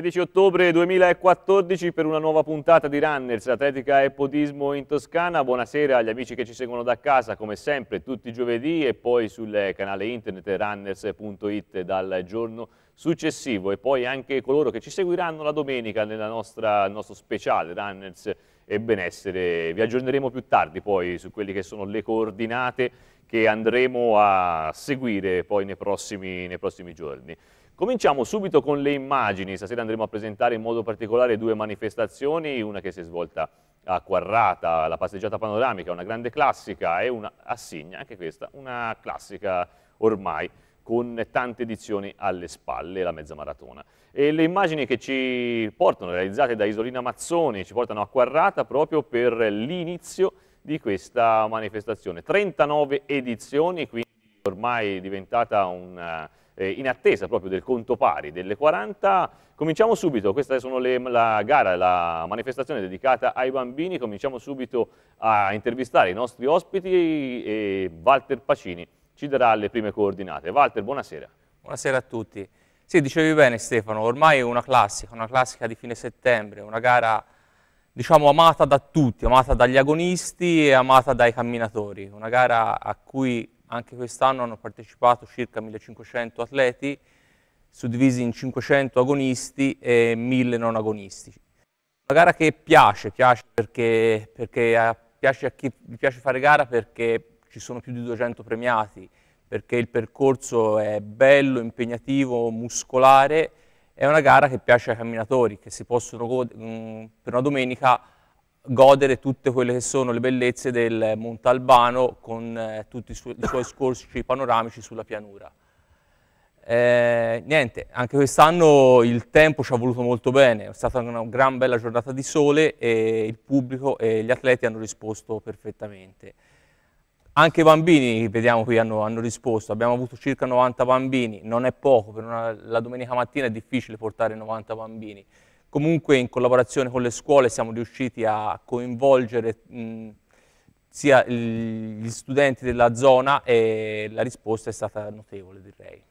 16 ottobre 2014 per una nuova puntata di Runners, atletica e podismo in Toscana. Buonasera agli amici che ci seguono da casa, come sempre, tutti i giovedì e poi sul canale internet runners.it dal giorno successivo e poi anche coloro che ci seguiranno la domenica nel nostro speciale Runners e benessere. Vi aggiorneremo più tardi poi su quelle che sono le coordinate che andremo a seguire poi nei prossimi, nei prossimi giorni. Cominciamo subito con le immagini, stasera andremo a presentare in modo particolare due manifestazioni, una che si è svolta a Quarrata, la passeggiata panoramica, una grande classica, e una a Signa, anche questa, una classica ormai, con tante edizioni alle spalle, la mezza maratona. E le immagini che ci portano, realizzate da Isolina Mazzoni, ci portano a Quarrata proprio per l'inizio di questa manifestazione. 39 edizioni, quindi ormai diventata un eh, in attesa proprio del conto pari delle 40. Cominciamo subito, questa è la gara, la manifestazione dedicata ai bambini, cominciamo subito a intervistare i nostri ospiti e Walter Pacini ci darà le prime coordinate. Walter, buonasera. Buonasera a tutti. Sì, dicevi bene Stefano, ormai è una classica, una classica di fine settembre, una gara diciamo amata da tutti, amata dagli agonisti e amata dai camminatori, una gara a cui anche quest'anno hanno partecipato circa 1500 atleti, suddivisi in 500 agonisti e 1000 non agonisti. Una gara che piace, piace perché, perché piace a chi piace fare gara perché ci sono più di 200 premiati, perché il percorso è bello, impegnativo, muscolare, è una gara che piace ai camminatori, che si possono mm, per una domenica godere tutte quelle che sono le bellezze del Monte Albano con eh, tutti i, su i, suoi scorci panoramici sulla pianura. Eh, niente, anche quest'anno il tempo ci ha voluto molto bene, è stata una gran bella giornata di sole e il pubblico e gli atleti hanno risposto perfettamente. Anche i bambini, vediamo qui, hanno, hanno risposto, abbiamo avuto circa 90 bambini, non è poco, per una, la domenica mattina è difficile portare 90 bambini, Comunque in collaborazione con le scuole siamo riusciti a coinvolgere mh, sia il, gli studenti della zona e la risposta è stata notevole direi.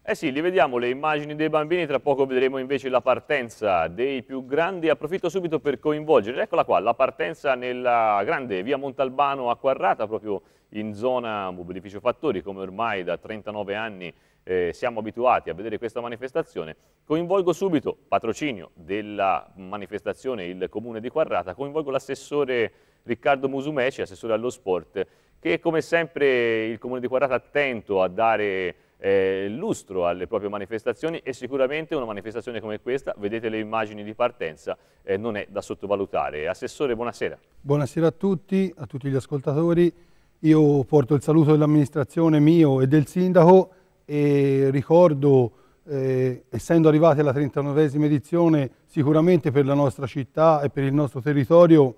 Eh sì, li vediamo le immagini dei bambini, tra poco vedremo invece la partenza dei più grandi. Approfitto subito per coinvolgere, eccola qua, la partenza nella grande via Montalbano a Quarrata, proprio in zona Beneficio Fattori, come ormai da 39 anni eh, siamo abituati a vedere questa manifestazione, coinvolgo subito, patrocinio della manifestazione, il comune di Quarrata, coinvolgo l'assessore Riccardo Musumeci, assessore allo sport, che come sempre il comune di Quarrata è attento a dare eh, lustro alle proprie manifestazioni e sicuramente una manifestazione come questa, vedete le immagini di partenza, eh, non è da sottovalutare. Assessore, buonasera. Buonasera a tutti, a tutti gli ascoltatori. Io porto il saluto dell'amministrazione mio e del sindaco e ricordo, eh, essendo arrivati alla 39esima edizione, sicuramente per la nostra città e per il nostro territorio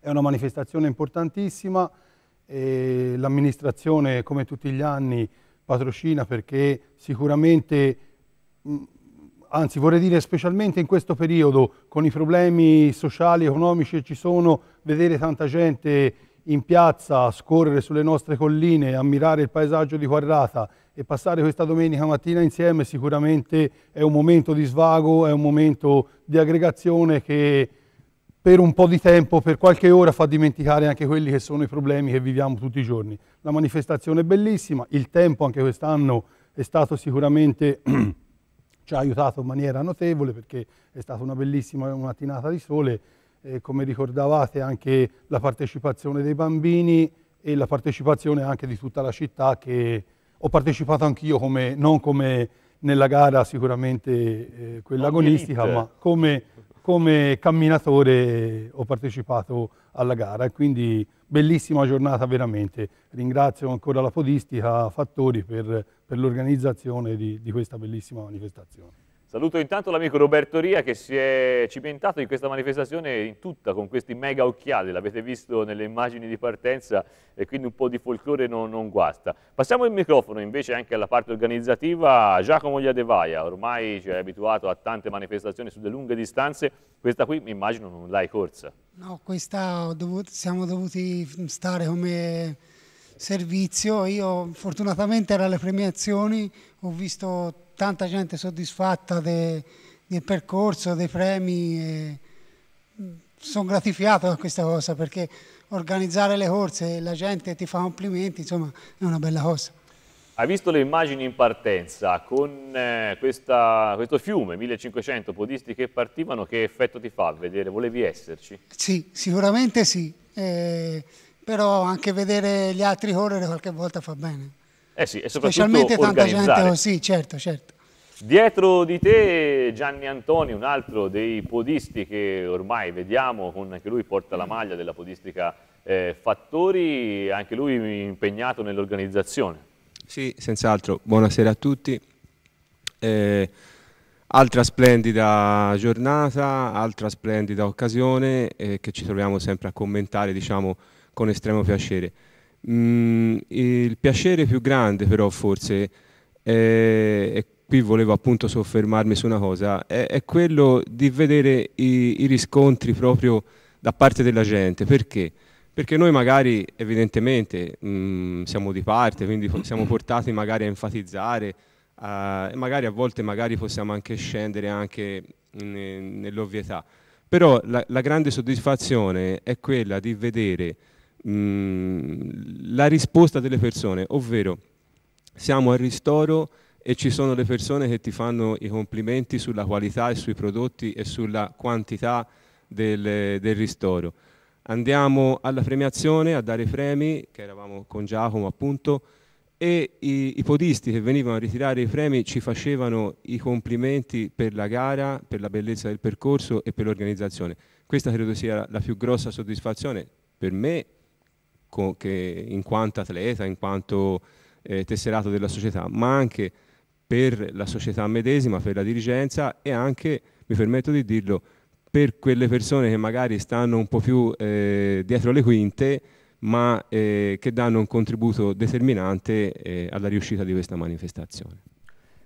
è una manifestazione importantissima. L'amministrazione, come tutti gli anni, patrocina perché sicuramente, mh, mm, anzi vorrei dire specialmente in questo periodo, con i problemi sociali economici che ci sono, vedere tanta gente in piazza, scorrere sulle nostre colline, ammirare il paesaggio di Quarrata e passare questa domenica mattina insieme sicuramente è un momento di svago, è un momento di aggregazione che per un po' di tempo, per qualche ora, fa dimenticare anche quelli che sono i problemi che viviamo tutti i giorni. La manifestazione è bellissima, il tempo anche quest'anno è stato sicuramente, ci ha aiutato in maniera notevole perché è stata una bellissima mattinata di sole, eh, come ricordavate anche la partecipazione dei bambini e la partecipazione anche di tutta la città che ho partecipato anch'io non come nella gara sicuramente eh, quella agonistica, ma come, come, camminatore ho partecipato alla gara e quindi bellissima giornata veramente. Ringrazio ancora la podistica Fattori per, per l'organizzazione di, di questa bellissima manifestazione. Saluto intanto l'amico Roberto Ria che si è cimentato in questa manifestazione in tutta con questi mega occhiali, l'avete visto nelle immagini di partenza e quindi un po' di folklore non, non guasta. Passiamo il microfono invece anche alla parte organizzativa, Giacomo Iadevaia, ormai ci hai abituato a tante manifestazioni sulle lunghe distanze, questa qui mi immagino non l'hai corsa. No, questa dovuto, siamo dovuti stare come servizio, io fortunatamente era alle premiazioni, ho visto tanta gente soddisfatta del percorso, dei premi. Mm, Sono gratificato da questa cosa perché organizzare le corse e la gente ti fa complimenti, insomma è una bella cosa. Hai visto le immagini in partenza con eh, questa, questo fiume, 1500 podisti che partivano, che effetto ti fa vedere? Volevi esserci? Sì, sicuramente sì, eh, però anche vedere gli altri correre qualche volta fa bene. Eh sì, e soprattutto Specialmente tanta gente così, oh, certo, certo. Dietro di te Gianni Antoni, un altro dei podisti che ormai vediamo, con, anche lui porta la maglia della podistica eh, Fattori, anche lui impegnato nell'organizzazione. Sì, senz'altro. Buonasera a tutti. Eh, altra splendida giornata, altra splendida occasione eh, che ci troviamo sempre a commentare diciamo, con estremo piacere. Mm, il piacere più grande però forse, è, e qui volevo appunto soffermarmi su una cosa, è, è quello di vedere i, i, riscontri proprio da parte della gente. Perché? Perché noi magari evidentemente mm, siamo di parte, quindi siamo portati magari a enfatizzare, a, e magari a volte magari possiamo anche scendere anche nell'ovvietà. Però la, la grande soddisfazione è quella di vedere Mm, la risposta delle persone, ovvero siamo al ristoro e ci sono le persone che ti fanno i complimenti sulla qualità e sui prodotti e sulla quantità del, del ristoro. Andiamo alla premiazione a dare i premi, che eravamo con Giacomo appunto, e i, i, podisti che venivano a ritirare i premi ci facevano i complimenti per la gara, per la bellezza del percorso e per l'organizzazione. Questa credo sia la più grossa soddisfazione per me che in quanto atleta, in quanto eh, tesserato della società, ma anche per la società medesima, per la dirigenza e anche, mi permetto di dirlo, per quelle persone che magari stanno un po' più eh, dietro le quinte, ma eh, che danno un contributo determinante eh, alla riuscita di questa manifestazione.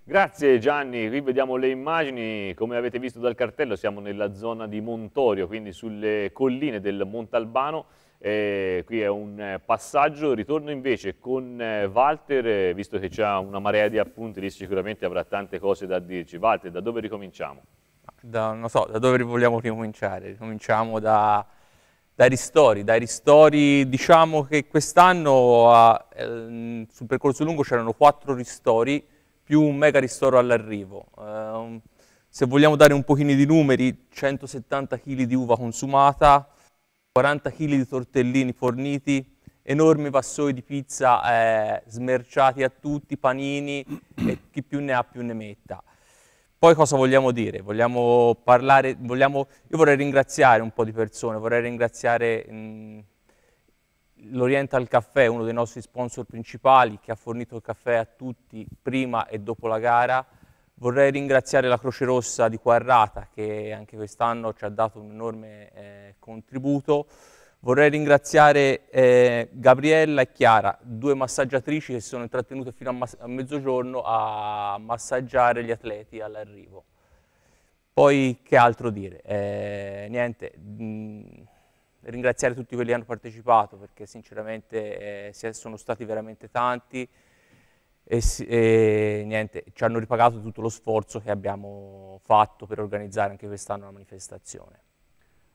Grazie Gianni, qui vediamo le immagini, come avete visto dal cartello siamo nella zona di Montorio, quindi sulle colline del Montalbano, eh, qui è un eh, passaggio, ritorno invece con eh, Walter, eh, visto che c'è una marea di appunti, lì sicuramente avrà tante cose da dirci. Walter, da dove ricominciamo? Da, non so, da dove vogliamo ricominciare? Ricominciamo da, dai ristori, dai ristori diciamo che quest'anno ehm, sul percorso lungo c'erano quattro ristori più un mega ristoro all'arrivo. Eh, se vogliamo dare un pochino di numeri, 170 kg di uva consumata, 40 kg di tortellini forniti, enormi vassoi di pizza eh, smerciati a tutti, panini e chi più ne ha più ne metta. Poi cosa vogliamo dire? Vogliamo parlare, vogliamo, io vorrei ringraziare un po' di persone, vorrei ringraziare l'Oriental Caffè, uno dei nostri sponsor principali, che ha fornito il caffè a tutti prima e dopo la gara, Vorrei ringraziare la Croce Rossa di Quarrata che anche quest'anno ci ha dato un enorme eh, contributo. Vorrei ringraziare eh, Gabriella e Chiara, due massaggiatrici che si sono intrattenute fino a, a mezzogiorno a massaggiare gli atleti all'arrivo. Poi che altro dire? Eh, niente, mh, mm, ringraziare tutti quelli che hanno partecipato perché sinceramente eh, sono stati veramente tanti e, e niente, ci hanno ripagato tutto lo sforzo che abbiamo fatto per organizzare anche quest'anno la manifestazione.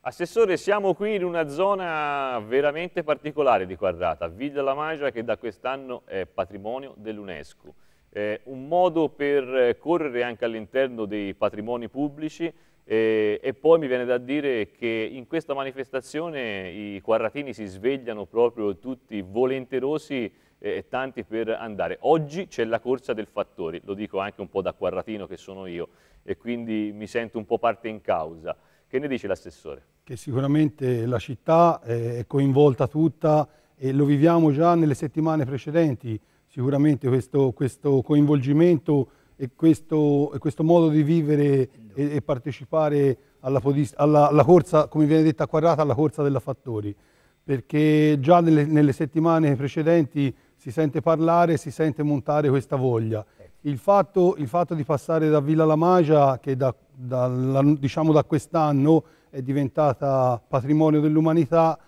Assessore, siamo qui in una zona veramente particolare di Quadrata, Villa La Magia che da quest'anno è patrimonio dell'UNESCO. Eh, un modo per correre anche all'interno dei patrimoni pubblici eh, e poi mi viene da dire che in questa manifestazione i quarratini si svegliano proprio tutti volenterosi e tanti per andare. Oggi c'è la corsa del fattori, lo dico anche un po' da quarratino che sono io e quindi mi sento un po' parte in causa. Che ne dice l'assessore? Che sicuramente la città eh, è coinvolta tutta e lo viviamo già nelle settimane precedenti, sicuramente questo, questo coinvolgimento e questo, e questo, modo di vivere e, e partecipare alla, alla, alla, corsa, come viene detta a quadrata, alla corsa della Fattori, perché già nelle, nelle settimane precedenti si sente parlare, si sente montare questa voglia. Il fatto, il fatto di passare da Villa Lamagia, che da, da, diciamo da quest'anno è diventata patrimonio dell'umanità,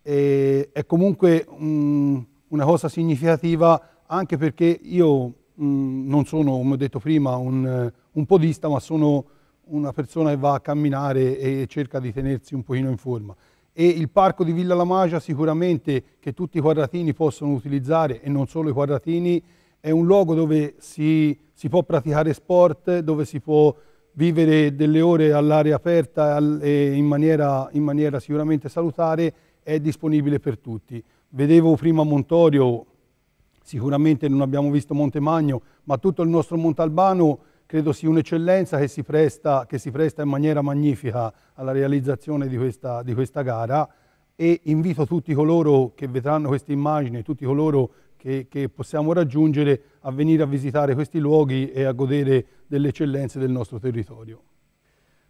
è comunque um, una cosa significativa anche perché io um, non sono, come ho detto prima, un, un podista, ma sono una persona che va a camminare e cerca di tenersi un pochino in forma e il parco di Villa Lamagia sicuramente che tutti i quadratini possono utilizzare e non solo i quadratini è un luogo dove si, si può praticare sport, dove si può vivere delle ore all'aria aperta e in maniera, in maniera sicuramente salutare è disponibile per tutti. Vedevo prima Montorio, sicuramente non abbiamo visto Montemagno, ma tutto il nostro Montalbano credo sia un'eccellenza che, si presta, che si presta in maniera magnifica alla realizzazione di questa, di questa gara e invito tutti coloro che vedranno queste immagini, tutti coloro che, che, possiamo raggiungere a venire a visitare questi luoghi e a godere delle eccellenze del nostro territorio.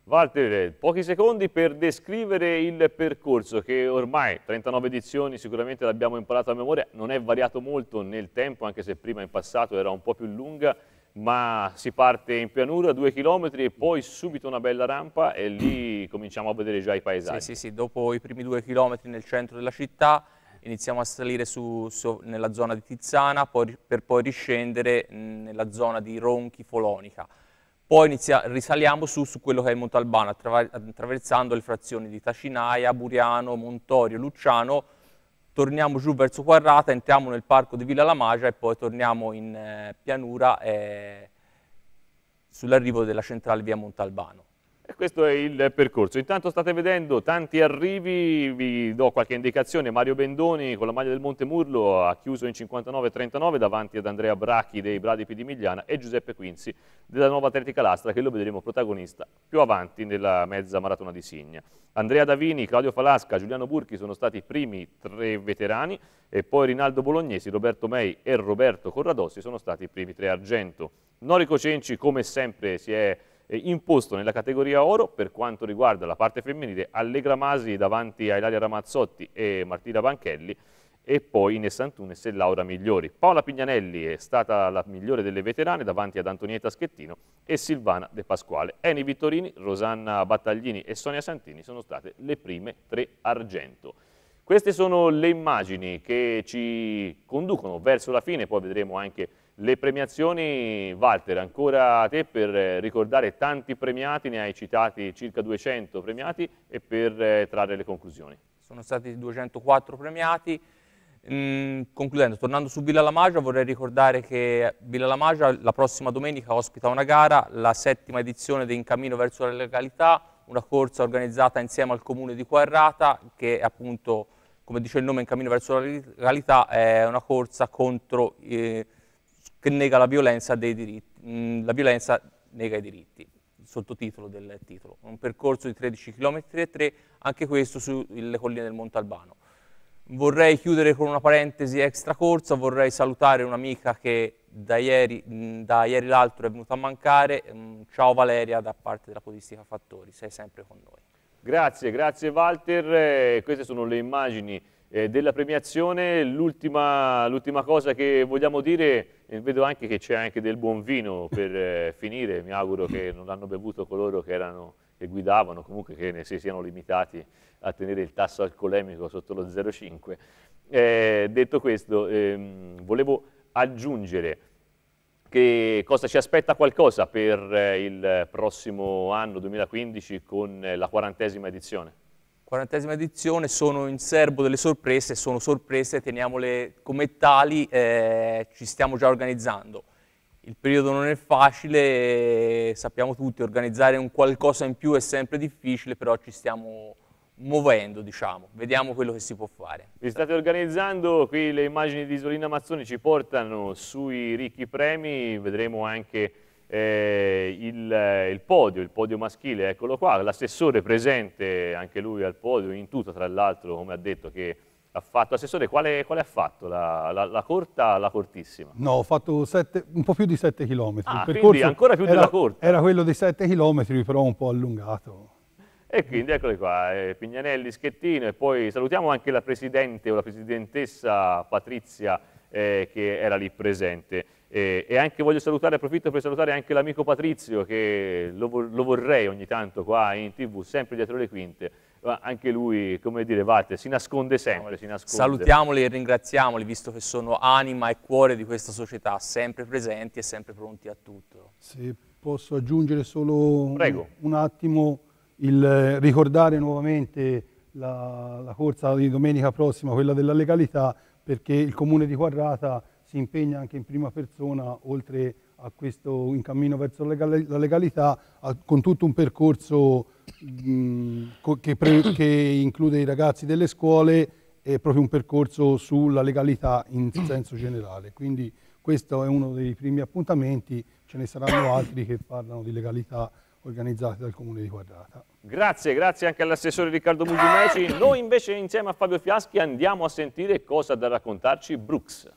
Walter, pochi secondi per descrivere il percorso che ormai 39 edizioni sicuramente l'abbiamo imparato a memoria, non è variato molto nel tempo anche se prima in passato era un po' più lunga, ma si parte in pianura, due chilometri e poi subito una bella rampa e lì cominciamo a vedere già i paesaggi. Sì, sì, sì, dopo i primi due chilometri nel centro della città iniziamo a salire su, su, nella zona di Tizzana poi, per poi riscendere nella zona di Ronchi Folonica. Poi inizia, risaliamo su, su, quello che è il Montalbano, attraver attraversando le frazioni di Tacinaia, Buriano, Montorio, Luciano, torniamo giù verso Quarrata, entriamo nel parco di Villa Lamagia e poi torniamo in eh, pianura eh, sull'arrivo della centrale via Montalbano. Eh, questo è il percorso. Intanto state vedendo tanti arrivi, vi do qualche indicazione. Mario Bendoni con la maglia del Monte Murlo ha chiuso in 59-39 davanti ad Andrea Bracchi dei Bradipi di Migliana e Giuseppe Quinzi della Nuova Atletica Lastra che lo vedremo protagonista più avanti nella mezza maratona di Signa. Andrea Davini, Claudio Falasca, Giuliano Burchi sono stati i primi tre veterani e poi Rinaldo Bolognesi, Roberto Mei e Roberto Corradossi sono stati i primi tre argento. Norico Cenci come sempre si è imposto nella categoria oro per quanto riguarda la parte femminile Allegra Masi davanti a Ilaria Ramazzotti e Martina Banchelli e poi Ines Antunes e Laura Migliori. Paola Pignanelli è stata la migliore delle veterane davanti ad Antonietta Schettino e Silvana De Pasquale. Eni Vittorini, Rosanna Battaglini e Sonia Santini sono state le prime tre argento. Queste sono le immagini che ci conducono verso la fine, poi vedremo anche le premiazioni, Walter, ancora a te per eh, ricordare tanti premiati, ne hai citati circa 200 premiati e per eh, trarre le conclusioni. Sono stati 204 premiati. Mm, concludendo, tornando su Villa Lamagia, vorrei ricordare che Villa Lamagia la prossima domenica ospita una gara, la settima edizione di In Cammino verso la Legalità, una corsa organizzata insieme al comune di Quarrata che è appunto, come dice il nome, In Cammino verso la Legalità è una corsa contro... Eh, che nega la violenza, dei diritti, mm, la violenza nega i diritti, il sottotitolo del titolo. Un percorso di 13 km e 3, anche questo sulle colline del Monte Albano. Vorrei chiudere con una parentesi extra corsa, vorrei salutare un'amica che da ieri, mm, da ieri l'altro è venuta a mancare. Mm, ciao Valeria da parte della Podistica Fattori, sei sempre con noi. Grazie, grazie Walter. Eh, queste sono le immagini eh, della premiazione, l'ultima, cosa che vogliamo dire, eh, vedo anche che c'è anche del buon vino per eh, finire, mi auguro che non l'hanno bevuto coloro che, erano, che guidavano, comunque che ne si siano limitati a tenere il tasso alcolemico sotto lo 0,5. Eh, detto questo, ehm, volevo aggiungere che cosa ci aspetta qualcosa per eh, il prossimo anno 2015 con eh, la quarantesima edizione? quarantesima edizione, sono in serbo delle sorprese, sono sorprese, teniamole come tali, eh, ci stiamo già organizzando. Il periodo non è facile, sappiamo tutti, organizzare un qualcosa in più è sempre difficile, però ci stiamo muovendo, diciamo, vediamo quello che si può fare. Vi state organizzando, qui le immagini di Isolina Mazzoni ci portano sui ricchi premi, vedremo anche eh, il, eh, il, podio, il podio maschile, eccolo qua, l'assessore presente anche lui al podio, in tutto tra l'altro, come ha detto che ha fatto, assessore quale, quale ha fatto, la, la, la corta la cortissima? No, ho fatto sette, un po' più di 7 km, ah, quindi ancora più era, della corta. Era quello dei 7 km però un po' allungato. E quindi eccole qua, eh, Pignanelli, Schettino e poi salutiamo anche la presidente o la presidentessa Patrizia eh, che era lì presente. E, e, anche voglio salutare, approfitto per salutare anche l'amico Patrizio, che lo, lo, vorrei ogni tanto qua in tv, sempre dietro le quinte. Ma anche lui, come dire, Walter, si nasconde sempre. Si nasconde. Salutiamoli e ringraziamoli, visto che sono anima e cuore di questa società, sempre presenti e sempre pronti a tutto. Se posso aggiungere solo Prego. un, un attimo, il, ricordare nuovamente la, la corsa di domenica prossima, quella della legalità, perché il comune di Quadrata si impegna anche in prima persona, oltre a questo in cammino verso la legalità, a, con tutto un percorso mh, che, che, include i ragazzi delle scuole e proprio un percorso sulla legalità in senso generale. Quindi questo è uno dei primi appuntamenti, ce ne saranno altri che parlano di legalità organizzate dal Comune di Quadrata. Grazie, grazie anche all'assessore Riccardo Mugimeci. Noi invece insieme a Fabio Fiaschi andiamo a sentire cosa ha da raccontarci Brooks.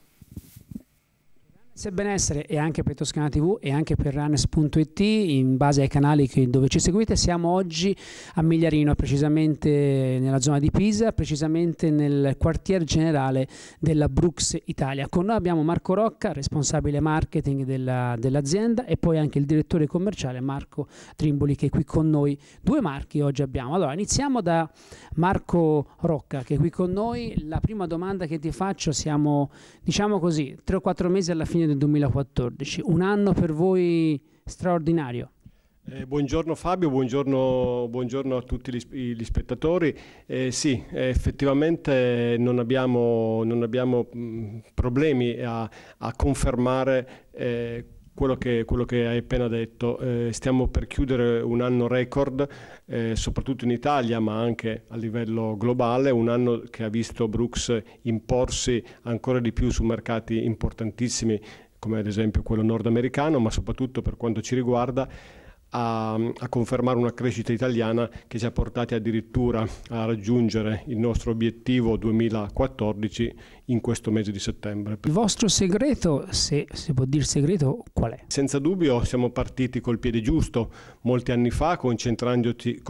Se benessere e anche per Toscana TV e anche per Runners.it, in base ai canali che, dove ci seguite, siamo oggi a Migliarino, precisamente nella zona di Pisa, precisamente nel quartier generale della Brooks Italia. Con noi abbiamo Marco Rocca, responsabile marketing della, dell'azienda, e poi anche il direttore commerciale Marco Trimboli che è qui con noi. Due marchi oggi abbiamo. Allora, iniziamo da Marco Rocca che è qui con noi. La prima domanda che ti faccio, siamo diciamo così, 3 o 4 mesi alla fine giugno del 2014, un anno per voi straordinario. Eh, buongiorno Fabio, buongiorno, buongiorno, a tutti gli, gli spettatori. Eh, sì, effettivamente non abbiamo, non abbiamo mm, problemi a, a confermare eh, quello che, quello che, hai appena detto. Eh, stiamo per chiudere un anno record, eh, soprattutto in Italia, ma anche a livello globale, un anno che ha visto Brooks imporsi ancora di più su mercati importantissimi, come ad esempio quello nordamericano, ma soprattutto per quanto ci riguarda. A, a confermare una crescita italiana che ci ha portati addirittura a raggiungere il nostro obiettivo 2014 in questo mese di settembre. Il vostro segreto, se si può dire segreto, qual è? Senza dubbio siamo partiti col piede giusto molti anni fa concentrandosi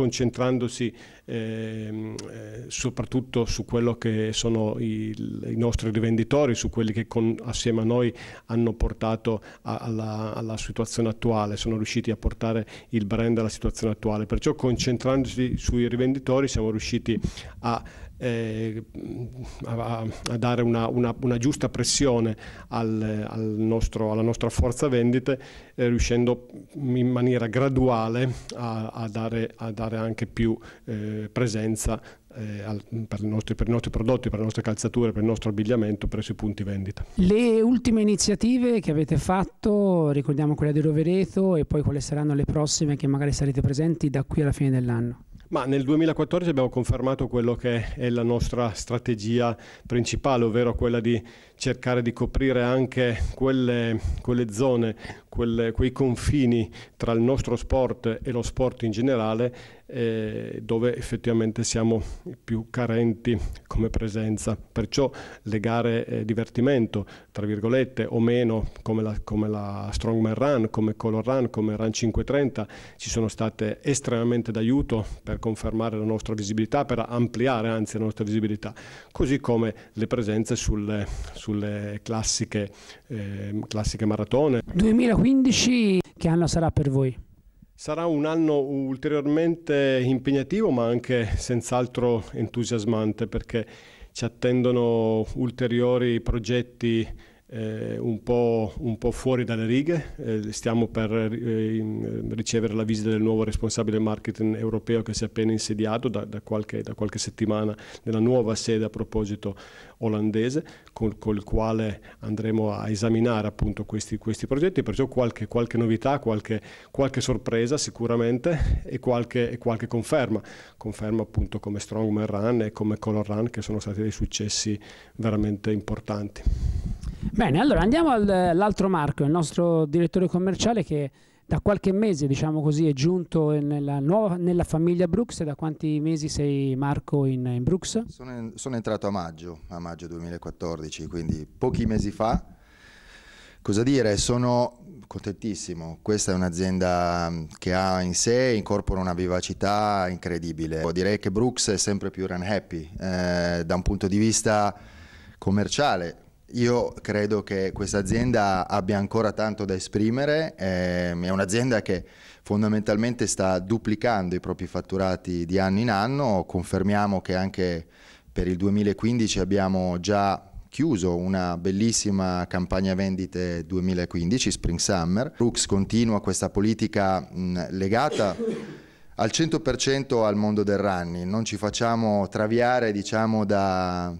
ehm, eh, soprattutto su quello che sono i, i, nostri rivenditori, su quelli che con, assieme a noi hanno portato a, alla, alla situazione attuale, sono riusciti a portare il brand alla situazione attuale. Perciò concentrandosi sui rivenditori siamo riusciti a eh, a, a, dare una, una, una giusta pressione al, al nostro, alla nostra forza vendite, eh, riuscendo in maniera graduale a, a, dare, a dare, anche più eh, presenza eh, al, per, i nostri, per, i nostri, prodotti, per le nostre calzature, per il nostro abbigliamento, presso i punti vendita. Le ultime iniziative che avete fatto, ricordiamo quella di Rovereto e poi quali saranno le prossime che magari sarete presenti da qui alla fine dell'anno? Ma nel 2014 abbiamo confermato quello che è la nostra strategia principale, ovvero quella di cercare di coprire anche quelle, quelle zone, quelle, quei confini tra il nostro sport e lo sport in generale eh, dove effettivamente siamo più carenti come presenza. Perciò le gare eh, divertimento, tra virgolette, o meno, come la, come la Strongman Run, come Color Run, come Run 530, ci sono state estremamente d'aiuto per confermare la nostra visibilità, per ampliare anzi la nostra visibilità, così come le presenze sulle, sulle classiche, eh, classiche maratone. 2015 che anno sarà per voi? Sarà un anno ulteriormente impegnativo ma anche senz'altro entusiasmante perché ci attendono ulteriori progetti eh, un, po', un, po', fuori dalle righe. Eh, stiamo per eh, eh, ricevere la visita del nuovo responsabile marketing europeo che si è appena insediato da, da, qualche, da qualche, settimana nella nuova sede a proposito olandese, col, col quale andremo a esaminare appunto questi, questi progetti, perciò qualche, qualche novità, qualche, qualche, sorpresa sicuramente e qualche, e qualche conferma, conferma appunto come Strongman Run e come Color Run che sono stati dei successi veramente importanti. Bene, allora andiamo all'altro Marco, il nostro direttore commerciale che da qualche mese diciamo così, è giunto nella, nuova, nella famiglia Brooks. Da quanti mesi sei Marco in, in Brooks? Sono, in, sono entrato a maggio, a maggio 2014, quindi pochi mesi fa. Cosa dire? Sono contentissimo. Questa è un'azienda mm, che ha in sé, incorpora una vivacità incredibile. Direi che Brooks è sempre più run happy eh, da un punto di vista commerciale io credo che questa azienda abbia ancora tanto da esprimere, ehm, è un'azienda che fondamentalmente sta duplicando i propri fatturati di anno in anno, confermiamo che anche per il 2015 abbiamo già chiuso una bellissima campagna vendite 2015, Spring Summer. Rux continua questa politica legata al 100% al mondo del running, non ci facciamo traviare diciamo da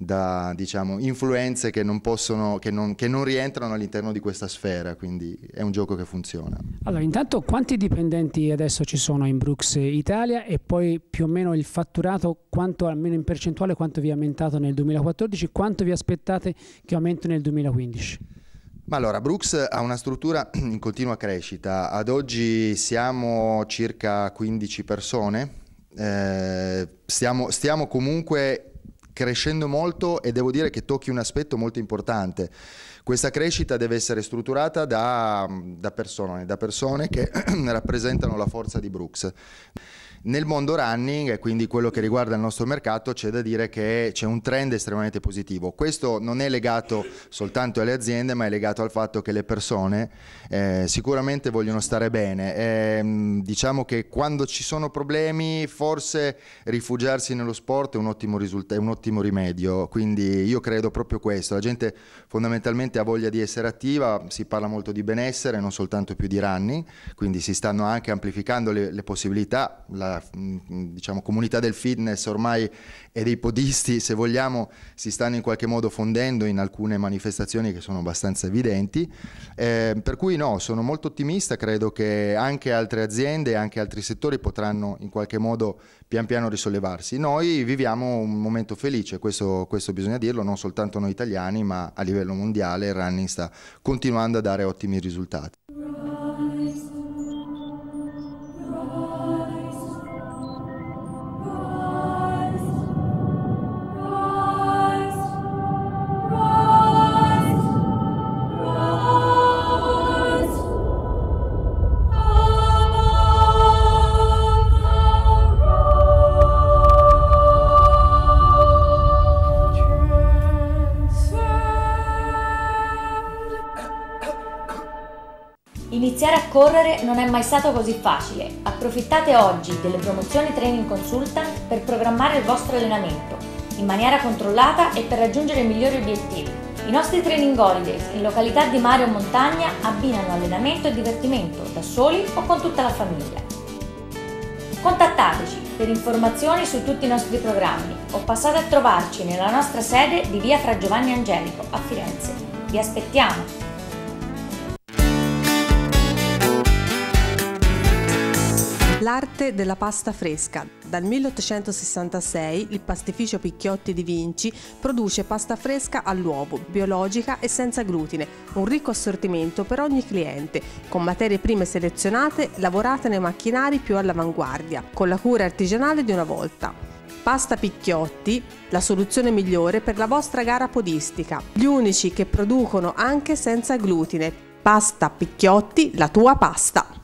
da diciamo, influenze che non, possono, che, non, che non, rientrano all'interno di questa sfera, quindi è un gioco che funziona. Allora, intanto quanti dipendenti adesso ci sono in Brooks Italia e poi più o meno il fatturato, quanto almeno in percentuale, quanto vi è aumentato nel 2014, quanto vi aspettate che aumenti nel 2015? Ma allora, Brooks ha una struttura in continua crescita, ad oggi siamo circa 15 persone, eh, stiamo, stiamo comunque crescendo molto e devo dire che tocchi un aspetto molto importante. Questa crescita deve essere strutturata da, da persone, da persone che rappresentano la forza di Brooks. Nel mondo running, e quindi quello che riguarda il nostro mercato, c'è da dire che c'è un trend estremamente positivo. Questo non è legato soltanto alle aziende, ma è legato al fatto che le persone eh, sicuramente vogliono stare bene. E, ehm, diciamo che quando ci sono problemi, forse rifugiarsi nello sport è un ottimo, risult- è un ottimo rimedio. Quindi io credo proprio questo. La gente fondamentalmente ha voglia di essere attiva, si parla molto di benessere, non soltanto più di running, quindi si stanno anche amplificando le, le possibilità. La Mm, mm, diciamo, comunità del fitness ormai e dei podisti, se vogliamo, si stanno in qualche modo fondendo in alcune manifestazioni che sono abbastanza evidenti. Eh, per cui no, sono molto ottimista, credo che anche altre aziende, anche altri settori potranno in qualche modo pian piano risollevarsi. Noi viviamo un momento felice, questo, questo bisogna dirlo, non soltanto noi italiani, ma a livello mondiale il running sta continuando a dare ottimi risultati. non è mai stato così facile. Approfittate oggi delle promozioni Training Consultant per programmare il vostro allenamento in maniera controllata e per raggiungere migliori obiettivi. I nostri training holidays in località di mare o montagna abbinano allenamento e divertimento da soli o con tutta la famiglia. Contattateci per informazioni su tutti i nostri programmi o passate a trovarci nella nostra sede di via Fra Giovanni Angelico a Firenze. Vi aspettiamo! L'arte della pasta fresca. Dal 1866 il pastificio Picchiotti di Vinci produce pasta fresca all'uovo, biologica e senza glutine, un ricco assortimento per ogni cliente, con materie prime selezionate lavorate nei macchinari più all'avanguardia, con la cura artigianale di una volta. Pasta Picchiotti, la soluzione migliore per la vostra gara podistica. Gli unici che producono anche senza glutine. Pasta Picchiotti, la tua pasta.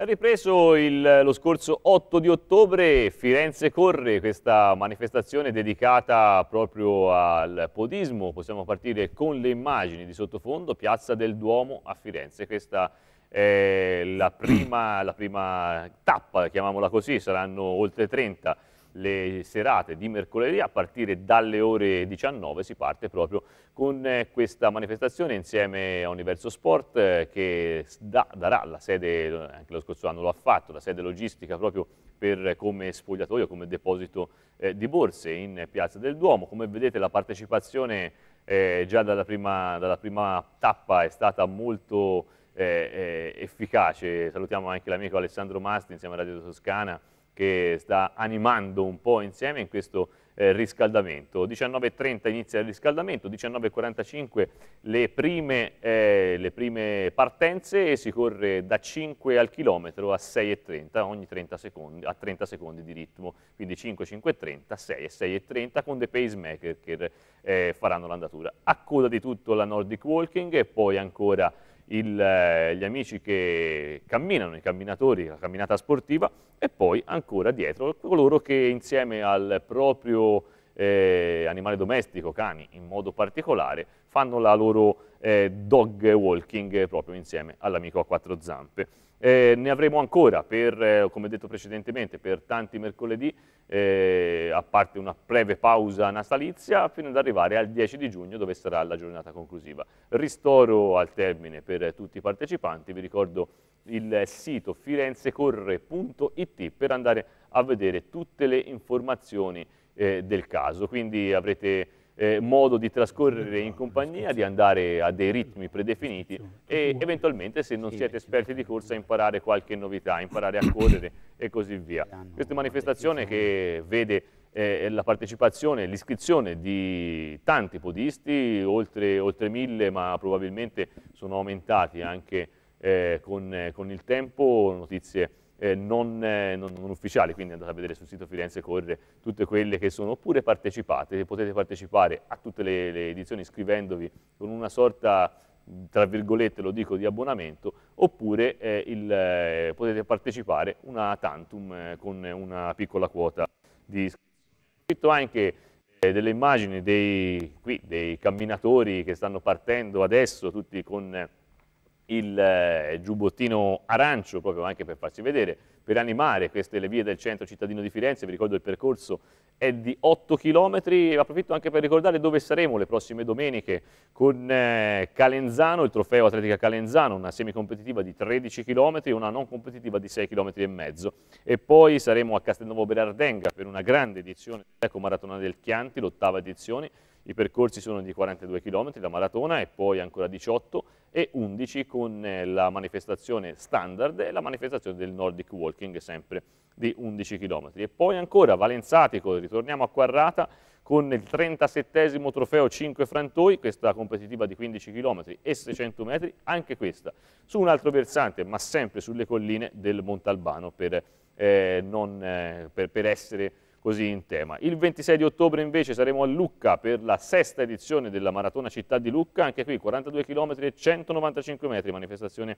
È ripreso il, lo scorso 8 di ottobre Firenze Corre, questa manifestazione dedicata proprio al podismo. Possiamo partire con le immagini di sottofondo, Piazza del Duomo a Firenze. Questa è la prima, la prima tappa, chiamiamola così, saranno oltre 30 le serate di mercoledì a partire dalle ore 19 si parte proprio con eh, questa manifestazione insieme a Universo Sport eh, che da, darà la sede, anche lo scorso anno lo ha fatto, la sede logistica proprio per, come spogliatoio, come deposito eh, di borse in Piazza del Duomo. Come vedete la partecipazione eh, già dalla prima, dalla prima tappa è stata molto eh, eh efficace. Salutiamo anche l'amico Alessandro Masti insieme a Radio Toscana che sta animando un po' insieme in questo eh, riscaldamento. 19.30 inizia il riscaldamento, 19.45 le, eh, le, prime partenze e si corre da 5 al chilometro a 6.30 ogni 30 secondi, a 30 secondi di ritmo, quindi 5, 5.30, 6 e 6.30 con dei pacemaker che eh, faranno l'andatura. A coda di tutto la Nordic Walking e poi ancora il, eh, gli amici che camminano, i camminatori, la camminata sportiva e poi ancora dietro coloro che insieme al proprio eh, animale domestico, cani in modo particolare, fanno la loro eh, dog walking proprio insieme all'amico a quattro zampe. Eh, ne avremo ancora, per, eh, come detto precedentemente, per tanti mercoledì, eh, a parte una breve pausa natalizia, fino ad arrivare al 10 di giugno dove sarà la giornata conclusiva. Ristoro al termine per tutti i partecipanti, vi ricordo il sito firenzecorre.it per andare a vedere tutte le informazioni eh, del caso, quindi avrete eh, modo di trascorrere esatto, in compagnia, di andare a dei ritmi predefiniti e eventualmente se non siete esperti di corsa imparare qualche novità, imparare a correre e così via. Questa manifestazione che vede eh, la partecipazione, l'iscrizione di tanti podisti, oltre, oltre, mille, ma probabilmente sono aumentati anche eh, con, eh, con, il tempo, notizie eh, non, eh, non, non, ufficiali, quindi andate a vedere sul sito Firenze Corre tutte quelle che sono, oppure partecipate, potete partecipare a tutte le, le edizioni iscrivendovi con una sorta, tra virgolette lo dico, di abbonamento, oppure eh, il, eh, potete partecipare una tantum eh, con una piccola quota di iscrizione. Ho scritto anche eh, delle immagini dei, qui, dei camminatori che stanno partendo adesso, tutti con il eh, giubbottino arancio, proprio anche per farci vedere, per animare queste le vie del centro cittadino di Firenze, vi ricordo il percorso è di 8 km approfitto anche per ricordare dove saremo le prossime domeniche con eh, Calenzano, il trofeo Atletica Calenzano, una semicompetitiva di 13 km e una non competitiva di 6 km e mezzo e poi saremo a Castelnuovo Berardenga per una grande edizione dell'Eco Maratona del Chianti, l'ottava edizione i percorsi sono di 42 km, da maratona e poi ancora 18 e 11 con eh, la manifestazione standard e la manifestazione del Nordic Walking sempre di 11 km. E poi ancora Valenzatico, ritorniamo a Quarrata con il 37 trofeo 5 frantoi, questa competitiva di 15 km e 600 metri, anche questa su un altro versante ma sempre sulle colline del Montalbano per, eh, non, eh, per, per essere così in tema. Il 26 di ottobre invece saremo a Lucca per la sesta edizione della Maratona Città di Lucca, anche qui 42 km e 195 metri, manifestazione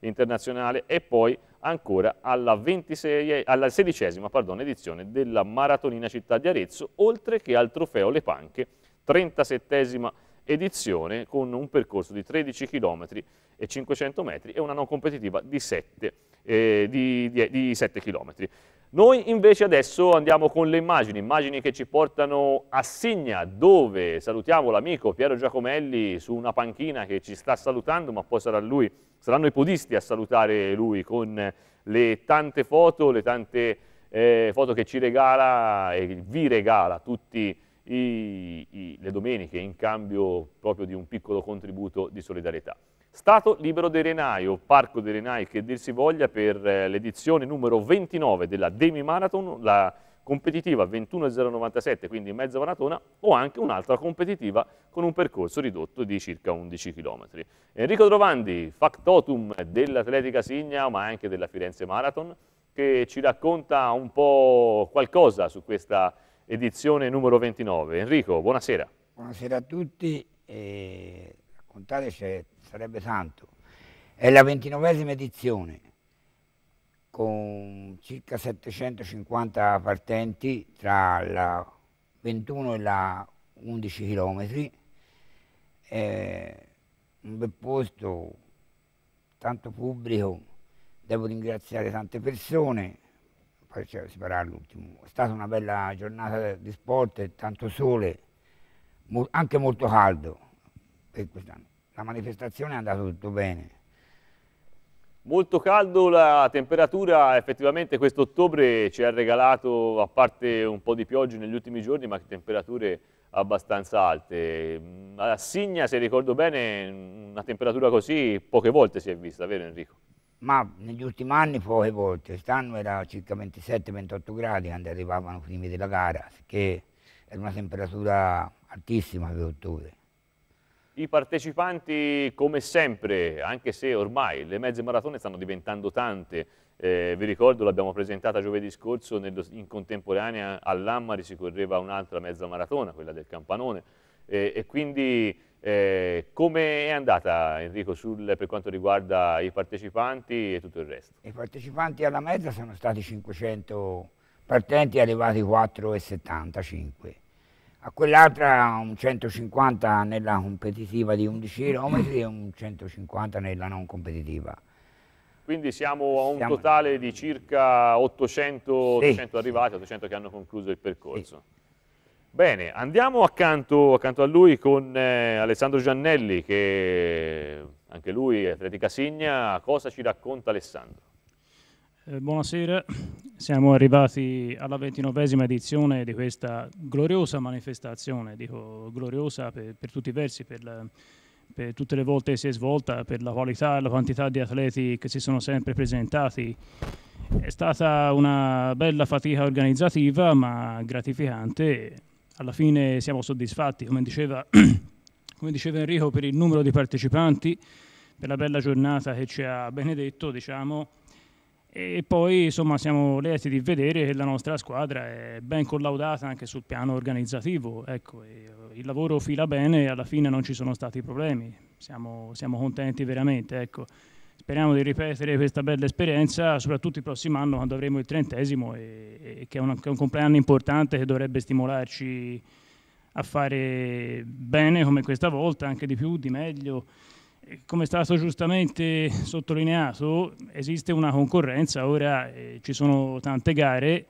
internazionale e poi ancora alla, 26, alla sedicesima pardon, edizione della Maratonina Città di Arezzo, oltre che al trofeo Le Panche, 37esima edizione edizione con un percorso di 13 km e 500 metri e una non competitiva di 7, eh, di, di, di 7 km. Noi invece adesso andiamo con le immagini, immagini che ci portano a Signa, dove salutiamo l'amico Piero Giacomelli su una panchina che ci sta salutando, ma poi sarà lui, saranno i podisti a salutare lui con le tante foto, le tante eh, foto che ci regala e vi regala tutti i, i, le domeniche in cambio proprio di un piccolo contributo di solidarietà. Stato libero dei Renai o Parco dei Renai che dir si voglia per eh, l'edizione numero 29 della Demi Marathon, la competitiva 21097, quindi mezza maratona, o anche un'altra competitiva con un percorso ridotto di circa 11 km. Enrico Trovandi, factotum dell'Atletica Signa, ma anche della Firenze Marathon, che ci racconta un po' qualcosa su questa edizione numero 29. Enrico, buonasera. Buonasera a tutti, eh, contare sarebbe tanto. È la 29esima edizione con circa 750 partenti tra la 21 e la 11 km. È un bel posto, tanto pubblico, devo ringraziare tante persone, cioè, si parlerà all'ultimo. È stata una bella giornata di sport, tanto sole, mo anche molto caldo per quest'anno. La manifestazione è andata tutto bene. Molto caldo la temperatura, effettivamente questo ottobre ci ha regalato, a parte un po' di piogge negli ultimi giorni, ma temperature abbastanza alte. A Signa, se ricordo bene, una temperatura così poche volte si è vista, vero Enrico? ma negli ultimi anni poche volte, quest'anno era circa 27-28 gradi quando arrivavano i primi della gara, che era una temperatura altissima per ottobre. I partecipanti, come sempre, anche se ormai le mezze maratone stanno diventando tante, eh, vi ricordo, l'abbiamo presentata giovedì scorso, nello, in contemporanea all'Ammari si correva un'altra mezza maratona, quella del Campanone, eh, e quindi eh, come è andata Enrico sul, per quanto riguarda i partecipanti e tutto il resto? I partecipanti alla mezza sono stati 500 partenti arrivati 4,75. A quell'altra un 150 nella competitiva di 11 km e un 150 nella non competitiva. Quindi siamo a un siamo... totale di circa 800, sì, 800 arrivati, 800 che hanno concluso il percorso. Sì. Bene, andiamo accanto, accanto a lui con eh, Alessandro Giannelli, che anche lui è Atletica Signa. Cosa ci racconta Alessandro? Eh, buonasera, siamo arrivati alla ventinovesima edizione di questa gloriosa manifestazione, dico gloriosa per, per tutti i versi, per, la, per tutte le volte che si è svolta, per la qualità e la quantità di atleti che si sono sempre presentati. È stata una bella fatica organizzativa ma gratificante alla fine siamo soddisfatti, come diceva, come diceva Enrico, per il numero di partecipanti, per la bella giornata che ci ha benedetto, diciamo, e poi insomma siamo lieti di vedere che la nostra squadra è ben collaudata anche sul piano organizzativo, ecco, eh, il lavoro fila bene e alla fine non ci sono stati problemi, siamo, siamo contenti veramente. Ecco. Speriamo di ripetere questa bella esperienza, soprattutto il prossimo anno quando avremo il trentesimo, e, e che, è un, che è un compleanno importante che dovrebbe stimolarci a fare bene come questa volta, anche di più, di meglio come è stato giustamente sottolineato, esiste una concorrenza, ora eh, ci sono tante gare,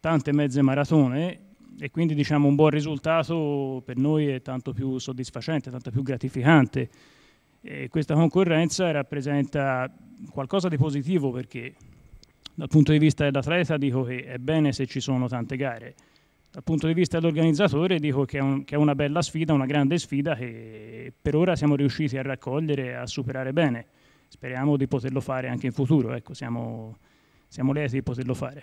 tante mezze maratone e quindi diciamo un buon risultato per noi è tanto più soddisfacente, tanto più gratificante. E questa concorrenza rappresenta qualcosa di positivo perché dal punto di vista dell'atleta dico che è bene se ci sono tante gare, dal punto di vista dell'organizzatore dico che è, un, che è, una bella sfida, una grande sfida che per ora siamo riusciti a raccogliere e a superare bene. Speriamo di poterlo fare anche in futuro, ecco, siamo, siamo lieti di poterlo fare.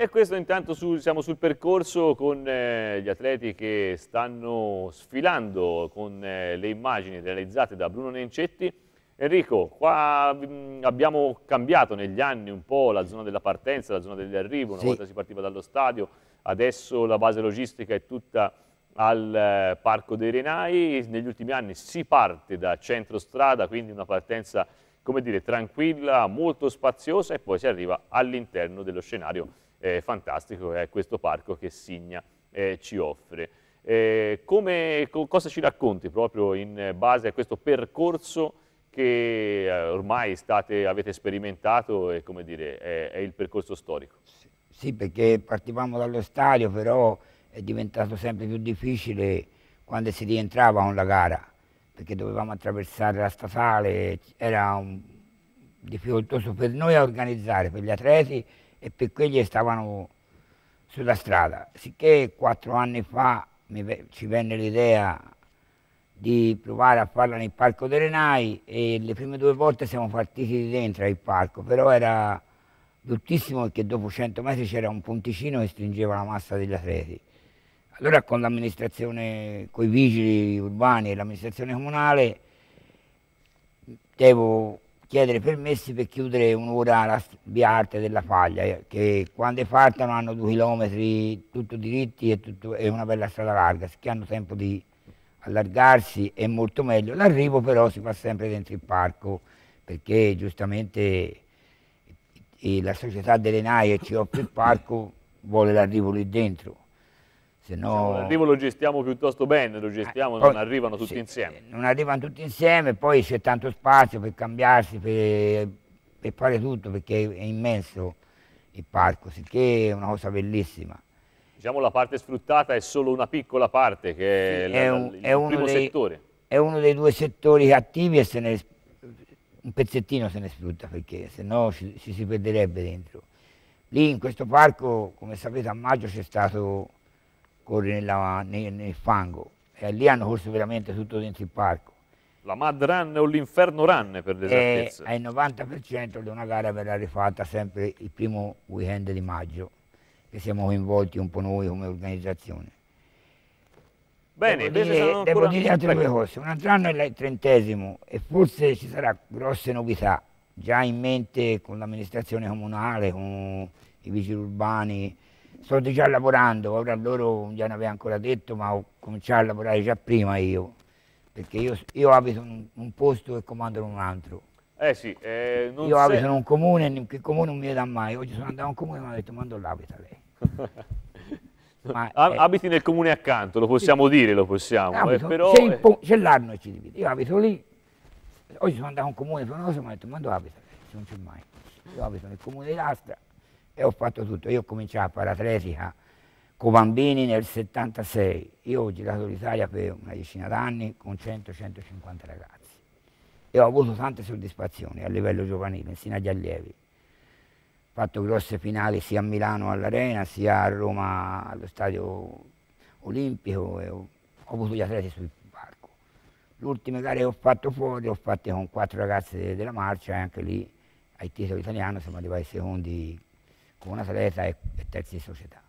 E questo intanto sul, siamo sul percorso con eh, gli atleti che stanno sfilando con eh, le immagini realizzate da Bruno Nencetti. Enrico, qua mh, mm, abbiamo cambiato negli anni un po' la zona della partenza, la zona dell'arrivo, una sì. volta si partiva dallo stadio, adesso la base logistica è tutta al eh, Parco dei Renai, negli ultimi anni si parte da centro strada, quindi una partenza come dire, tranquilla, molto spaziosa e poi si arriva all'interno dello scenario eh, fantastico che è questo parco che Signa eh, ci offre. Eh, come, co cosa ci racconti proprio in base a questo percorso che eh, ormai state, avete sperimentato e come dire, è, è il percorso storico? Sì, sì, perché partivamo dallo stadio, però è diventato sempre più difficile quando si rientrava con la gara, perché dovevamo attraversare la statale, era un, difficoltoso per noi a organizzare, per gli atleti e per quelli che stavano sulla strada. Sicché quattro anni fa mi, ci venne l'idea di provare a farla nel parco delle Nai e le prime due volte siamo partiti di dentro al parco, però era bruttissimo perché dopo 100 metri c'era un ponticino che stringeva la massa degli atleti. Allora con l'amministrazione, con i vigili urbani e l'amministrazione comunale, devo chiedere permessi per chiudere un'ora la arte della faglia, eh, che quando partono hanno due chilometri tutto diritti e, tutto, e una bella strada larga, che hanno tempo di allargarsi è molto meglio. L'arrivo però si fa sempre dentro il parco, perché giustamente la società delle naie ci offre il parco, vuole l'arrivo lì dentro se no... Cioè, diciamo, l'arrivo lo gestiamo piuttosto bene, lo gestiamo, ah, poi, non arrivano tutti se, insieme. Non arrivano tutti insieme, poi c'è tanto spazio per cambiarsi, per, per fare tutto, perché è immenso il parco, sicché è una cosa bellissima. Diciamo la parte sfruttata è solo una piccola parte, che sì, è, la, un, è, uno dei, è, uno dei, due settori attivi e se ne, un pezzettino se ne sfrutta, perché se no ci, ci si perderebbe dentro. Lì in questo parco, come sapete, a maggio c'è stato corri nella, nel, nel, fango. E lì hanno corso veramente tutto dentro il parco. La Mad Run o l'inferno run per eh, l'esattezza? È il 90% di una gara verrà rifatta sempre il primo weekend di maggio, che siamo coinvolti un po' noi come organizzazione. Bene, devo dire, devo dire altre ecco. due cose. Un altro anno è il trentesimo e forse ci saranno grosse novità già in mente con l'amministrazione comunale, con i vigili urbani, sto già lavorando, ora loro già ne aveva ancora detto, ma ho cominciato a lavorare già prima io, perché io, io abito in un posto e comandano un altro. Eh sì, eh, io sei... abito in un comune, e che comune non mi dà mai, oggi sono andato in un comune e mi hanno detto mando l'abita lei. Ma, eh, abiti nel comune accanto, lo possiamo sì, dire, lo possiamo. Abito, eh, però, c'è, eh... l'anno ci divide. Io abito lì, oggi sono andato in un comune e mi hanno detto, mando l'abita abita? Non c'è mai. Io abito nel comune di Lastra, e ho fatto tutto. Io ho cominciato a fare atletica con bambini nel 76, io ho girato l'Italia per una decina d'anni con 100-150 ragazzi e ho avuto tante soddisfazioni a livello giovanile, insieme agli allievi. Ho fatto grosse finali sia a Milano all'Arena, sia a Roma allo stadio olimpico e ho, ho avuto gli atleti sul palco. L'ultima gara che ho fatto fuori ho fatto con quattro ragazze della marcia e anche lì ai titoli italiani, siamo arrivati secondi con atleta e, e terzi di società.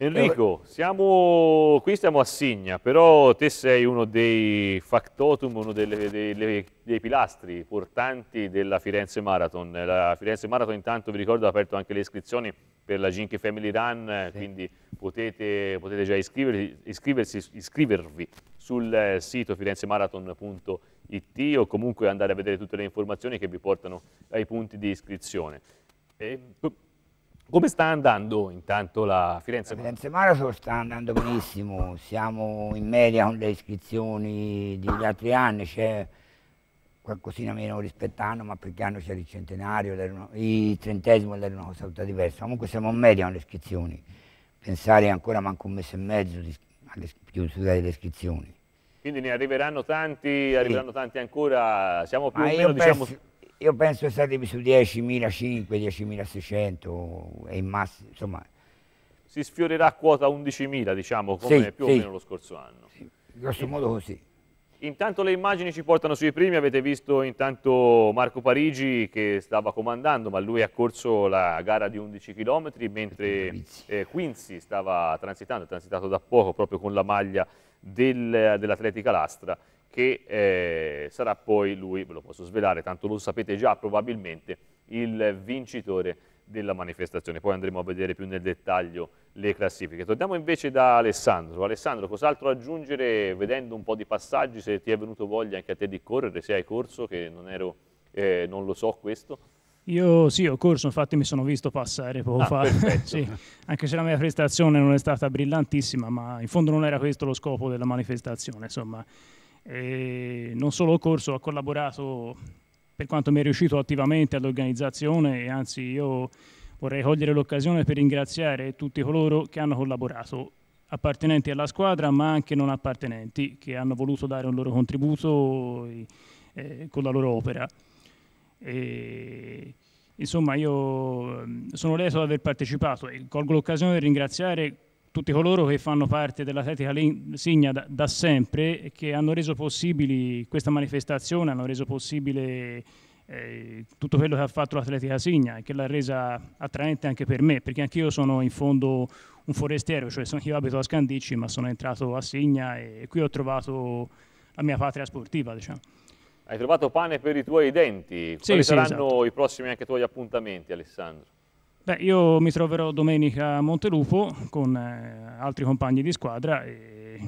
Enrico, siamo, qui siamo a Signa, però te sei uno dei factotum, uno delle, dei, dei, pilastri portanti della Firenze Marathon. La Firenze Marathon intanto vi ricordo ha aperto anche le iscrizioni per la Ginchi Family Run, eh, sì. quindi potete, potete già iscrivervi, iscrivervi sul eh, sito firenzemarathon.it o comunque andare a vedere tutte le informazioni che vi portano ai punti di iscrizione. E, come sta andando intanto la Firenze Marathon? La Firenze Marathon sta andando benissimo, siamo in media con le iscrizioni degli altri anni, c'è qualcosina meno rispetto all'anno, ma perché anno c'era il centenario, il trentesimo era una cosa tutta diversa, comunque siamo in media con le iscrizioni, pensare ancora manco un mese e mezzo di, alle chiusura delle iscrizioni. Quindi ne arriveranno tanti, sì. arriveranno tanti ancora, siamo più ma o meno diciamo... Penso io penso che statevi su 10.500, 10.600 e in massimo, insomma. Si sfiorerà a quota 11.000, diciamo, come sì, più sì. o meno lo scorso anno. Sì, grosso modo così. Intanto le immagini ci portano sui primi, avete visto intanto Marco Parigi che stava comandando, ma lui ha corso la gara di 11 km, mentre eh, Quincy stava transitando, è transitato da poco proprio con la maglia del, dell'Atletica Lastra che eh, sarà poi lui, ve lo posso svelare, tanto lo sapete già probabilmente, il vincitore della manifestazione. Poi andremo a vedere più nel dettaglio le classifiche. Torniamo invece da Alessandro. Alessandro, cos'altro aggiungere vedendo un po' di passaggi, se ti è venuto voglia anche a te di correre, se hai corso, che non, ero, eh, non lo so questo? Io sì, ho corso, infatti mi sono visto passare poco ah, fa, sì. anche se la mia prestazione non è stata brillantissima, ma in fondo non era questo lo scopo della manifestazione, insomma e non solo il corso, ha collaborato per quanto mi è riuscito attivamente all'organizzazione e anzi io vorrei cogliere l'occasione per ringraziare tutti coloro che hanno collaborato, appartenenti alla squadra ma anche non appartenenti, che hanno voluto dare un loro contributo eh, con la loro opera. E, insomma, io mm, sono lieto di aver partecipato e colgo l'occasione per ringraziare tutti coloro che fanno parte dell'Atletica Signa da, da, sempre e che hanno reso possibili questa manifestazione, hanno reso possibile eh, tutto quello che ha fatto l'Atletica Signa e che l'ha resa attraente anche per me, perché anch'io sono in fondo un forestiero, cioè sono, io abito a Scandicci ma sono entrato a Signa e qui ho trovato la mia patria sportiva. Diciamo. Hai trovato pane per i tuoi denti, quali sì, saranno sì, esatto. i prossimi anche tuoi appuntamenti Alessandro? Beh, io mi troverò domenica a Montelupo con eh, altri compagni di squadra e,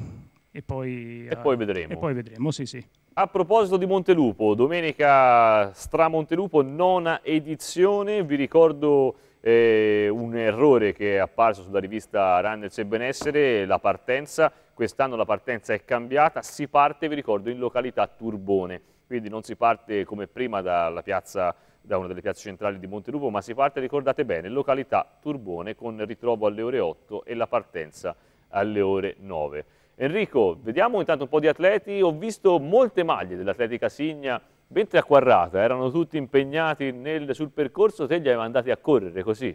e poi, e eh, poi vedremo. E poi vedremo, sì, sì. A proposito di Montelupo, domenica Stra Montelupo, nona edizione, vi ricordo eh, un errore che è apparso sulla rivista Runners e Benessere, la partenza, quest'anno la partenza è cambiata, si parte, vi ricordo, in località Turbone, quindi non si parte come prima dalla piazza Turbone, da una delle piazze centrali di Montelupo, ma si parte, ricordate bene, località Turbone con ritrovo alle ore 8 e la partenza alle ore 9. Enrico, vediamo intanto un po' di atleti, ho visto molte maglie dell'Atletica Signa mentre a Quarrata, erano tutti impegnati nel, sul percorso, te li hai mandati a correre così?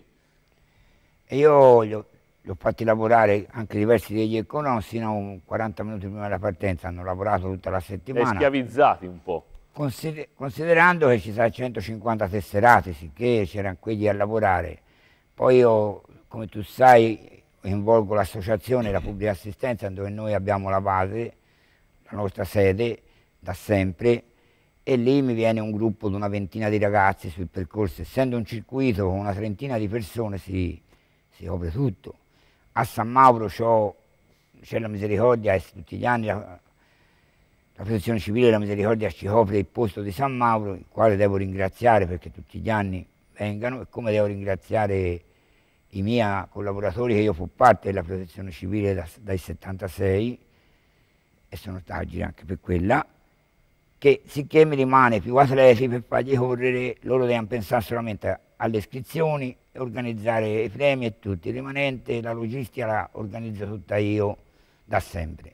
Io li ho, li ho fatti lavorare anche diversi degli economisti, no, 40 minuti prima della partenza hanno lavorato tutta la settimana. E schiavizzati un po' considerando che ci saranno 150 tesserate, sicché c'erano quelli a lavorare, poi io, come tu sai, coinvolgo l'associazione, la pubblica assistenza, dove noi abbiamo la base, la nostra sede, da sempre, e lì mi viene un gruppo di una ventina di ragazzi sul percorso, essendo un circuito con una trentina di persone si, si copre tutto. A San Mauro c'è la misericordia eh, tutti gli anni la protezione civile della la misericordia ci copre il posto di San Mauro, il quale devo ringraziare perché tutti gli anni vengano e come devo ringraziare i miei collaboratori che io fu parte della protezione civile da, dai 76 e sono tagli anche per quella, che sicché mi rimane più atleti per fargli correre, loro devono pensare solamente alle iscrizioni e organizzare i premi e tutto, il rimanente, la logistica la organizzo tutta io da sempre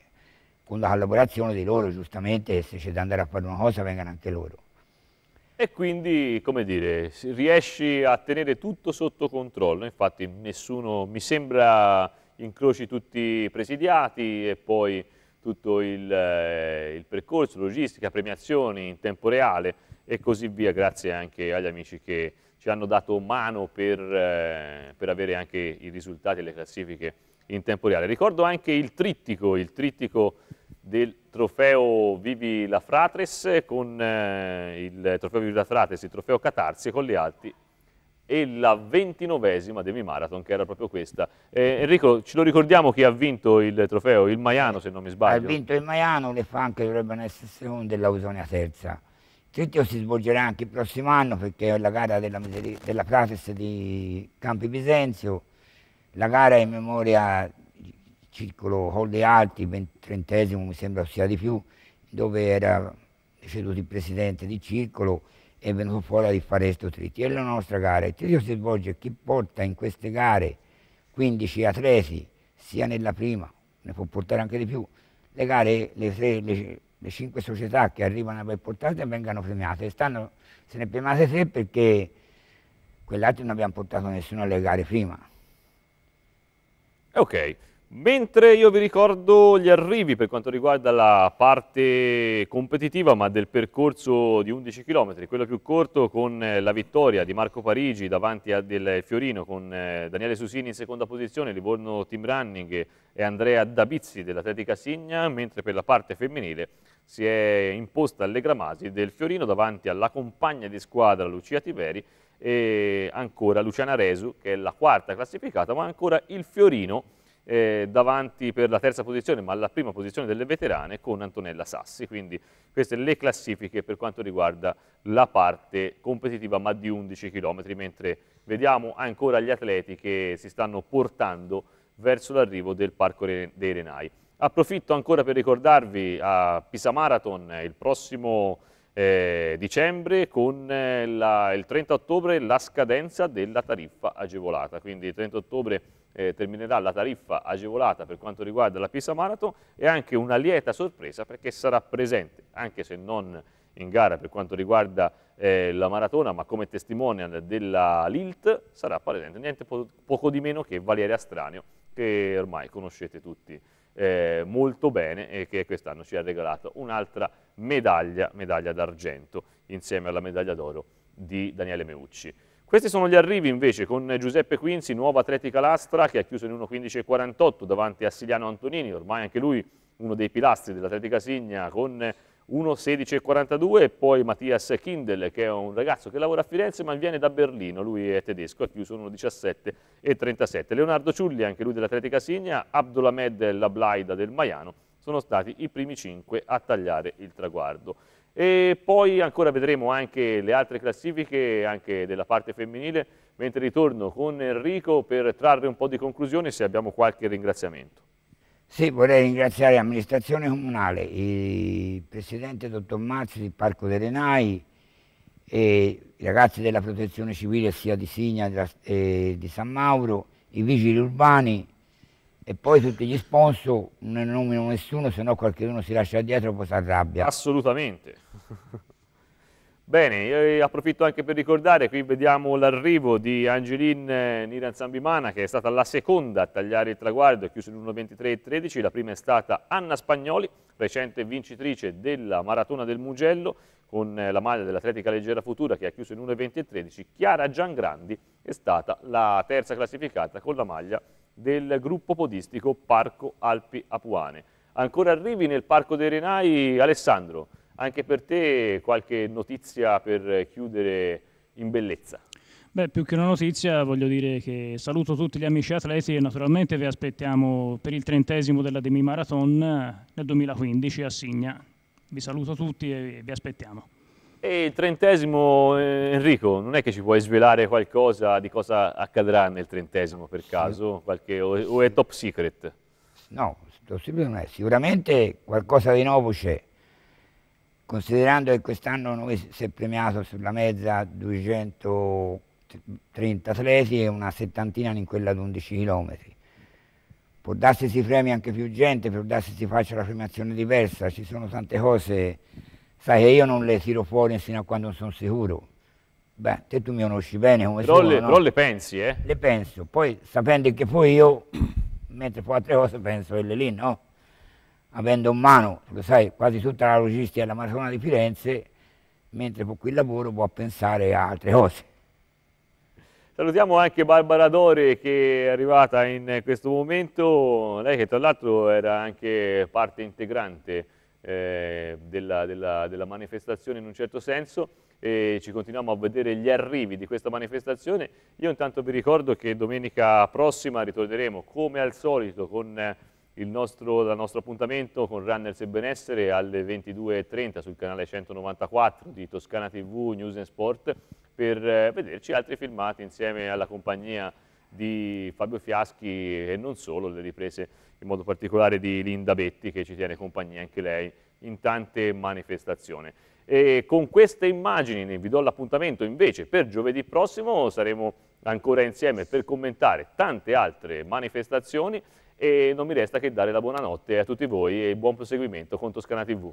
con la collaborazione di loro, giustamente, se c'è da andare a fare una cosa vengano anche loro. E quindi, come dire, riesci a tenere tutto sotto controllo, infatti nessuno, mi sembra incroci tutti i presidiati e poi tutto il, eh, il percorso, logistica, premiazioni in tempo reale e così via, grazie anche agli amici che ci hanno dato mano per, eh, per avere anche i risultati e le classifiche in tempo reale. Ricordo anche il trittico, il trittico del trofeo Vivi la Fratres, con eh, il trofeo Vivi la Fratres, il trofeo Catarsi con le Alti e la ventinovesima Demi Marathon, che era proprio questa. Eh, Enrico, ce lo ricordiamo chi ha vinto il trofeo? Il Maiano, se non mi sbaglio. Ha vinto il Maiano, le Fanche dovrebbero essere seconde e l'Ausonia terza. Il Tritio si svolgerà anche il prossimo anno perché è la gara della, della Fratres di Campi Bisenzio, la gara in memoria circolo Colle Alti, trentesimo mi sembra sia di più, dove era deceduto il presidente di circolo e è venuto fuori di fare questo trittico. E la nostra gara. Il trittico si svolge chi porta in queste gare 15 atleti, sia nella prima, ne può portare anche di più. Le gare, le, tre, le, le cinque società che arrivano a ben portate vengano premiate. Stanno, se ne premiate tre perché quell'altro non abbiamo portato nessuno alle gare prima. Ok. Mentre io vi ricordo gli arrivi per quanto riguarda la parte competitiva ma del percorso di 11 km, quello più corto con eh, la vittoria di Marco Parigi davanti a del Fiorino con eh, Daniele Susini in seconda posizione, Livorno Team Running e Andrea Dabizzi dell'Atletica Signa, mentre per la parte femminile si è imposta Allegra Masi del Fiorino davanti alla compagna di squadra Lucia Tiberi e ancora Luciana Resu che è la quarta classificata ma ancora il Fiorino eh, davanti per la terza posizione, ma la prima posizione delle veterane con Antonella Sassi. Quindi queste le classifiche per quanto riguarda la parte competitiva, ma di 11 km, mentre vediamo ancora gli atleti che si stanno portando verso l'arrivo del Parco dei Renai. Approfitto ancora per ricordarvi a Pisa Marathon il prossimo eh, dicembre con eh, la, il 30 ottobre la scadenza della tariffa agevolata, quindi il 30 ottobre eh, terminerà la tariffa agevolata per quanto riguarda la pista Marathon e anche una lieta sorpresa perché sarà presente, anche se non in gara per quanto riguarda eh, la maratona, ma come testimonial della Lilt sarà presente niente po poco di meno che Valeria Stranio, che ormai conoscete tutti eh, molto bene e che quest'anno ci ha regalato un'altra medaglia, medaglia d'argento, insieme alla medaglia d'oro di Daniele Meucci. Questi sono gli arrivi invece con Giuseppe Quinzi, nuova atletica lastra, che ha chiuso in 1.15.48 davanti a Siliano Antonini, ormai anche lui uno dei pilastri dell'atletica Signa, con 1.16.42 e poi Mattias Kindel che è un ragazzo che lavora a Firenze ma viene da Berlino, lui è tedesco, ha chiuso 1.17.37. Leonardo Ciulli, anche lui dell'Atletica Signa, Abdulhamed Lablaida del Maiano, sono stati i primi cinque a tagliare il traguardo. E poi ancora vedremo anche le altre classifiche, anche della parte femminile, mentre ritorno con Enrico per trarre un po' di conclusione se abbiamo qualche ringraziamento. Sì, vorrei ringraziare l'amministrazione comunale, il presidente dottor Mazzi del Parco delle Nai e i ragazzi della protezione civile sia di Signa che di San Mauro, i vigili urbani e poi tutti gli sponsor, non nomino nessuno, se no qualcuno si lascia dietro poi si arrabbia. Assolutamente. Bene, eh, approfitto anche per ricordare, qui vediamo l'arrivo di Angeline eh, Niranzambimana che è stata la seconda a tagliare il traguardo, chiuso in 1.23.13, la prima è stata Anna Spagnoli, recente vincitrice della Maratona del Mugello con eh, la maglia dell'Atletica Leggera Futura che ha chiuso in 1.23.13, Chiara Giangrandi è stata la terza classificata con la maglia del gruppo podistico Parco Alpi Apuane. Ancora arrivi nel Parco dei Renai, Alessandro. Anche per te qualche notizia per chiudere in bellezza? Beh, più che una notizia voglio dire che saluto tutti gli amici atleti e naturalmente vi aspettiamo per il trentesimo della Demi Marathon nel 2015 a Signa. Vi saluto tutti e vi aspettiamo. E il trentesimo, eh, Enrico, non è che ci puoi svelare qualcosa di cosa accadrà nel trentesimo per caso? Qualche, o è top secret? No, top secret non è. Sicuramente qualcosa di nuovo c'è Considerando che quest'anno noi si è premiato sulla mezza 230 atleti e una settantina in quella di 11 km. Può darsi si premi anche più gente, può darsi si faccia la premiazione diversa, ci sono tante cose, sai che io non le tiro fuori fino a quando non sono sicuro. Beh, te tu mi conosci bene come però sono, le, no? Però le pensi, eh? Le penso, poi sapendo che poi io, mentre fa altre cose, penso quelle lì, no? avendo in mano, lo sai, quasi tutta la logistica della Maratona di Firenze, mentre con quel lavoro può pensare a altre cose. Salutiamo anche Barbara Dore che è arrivata in questo momento, lei che tra l'altro era anche parte integrante eh, della, della, della, manifestazione in un certo senso e ci continuiamo a vedere gli arrivi di questa manifestazione. Io intanto vi ricordo che domenica prossima ritorneremo come al solito con nostro, dal nostro appuntamento con Runners e Benessere alle 22.30 sul canale 194 di Toscana TV News and Sport per eh, vederci altri filmati insieme alla compagnia di Fabio Fiaschi e non solo, le riprese in modo particolare di Linda Betti che ci tiene compagnia anche lei in tante manifestazioni. E con queste immagini vi do l'appuntamento invece per giovedì prossimo, saremo ancora insieme per commentare tante altre manifestazioni e non mi resta che dare la buonanotte a tutti voi e buon proseguimento con Toscana TV.